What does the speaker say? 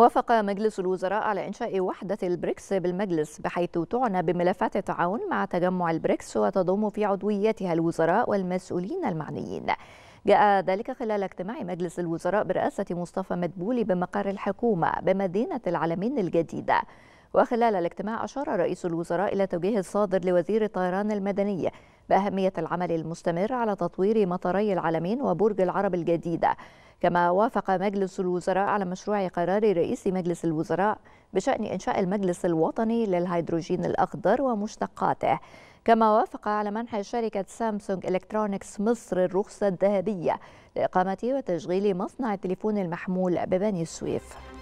وافق مجلس الوزراء على إنشاء وحدة البريكس بالمجلس بحيث تعنى بملفات التعاون مع تجمع البريكس وتضم في عضويتها الوزراء والمسؤولين المعنيين جاء ذلك خلال اجتماع مجلس الوزراء برئاسة مصطفى مدبولي بمقر الحكومة بمدينة العلمين الجديدة وخلال الاجتماع أشار رئيس الوزراء إلى توجيه الصادر لوزير الطيران المدني بأهمية العمل المستمر على تطوير مطاري العالمين وبرج العرب الجديدة كما وافق مجلس الوزراء على مشروع قرار رئيس مجلس الوزراء بشأن إنشاء المجلس الوطني للهيدروجين الأخضر ومشتقاته كما وافق على منح شركة سامسونج إلكترونيكس مصر الرخصة الذهبية لإقامة وتشغيل مصنع التليفون المحمول ببني سويف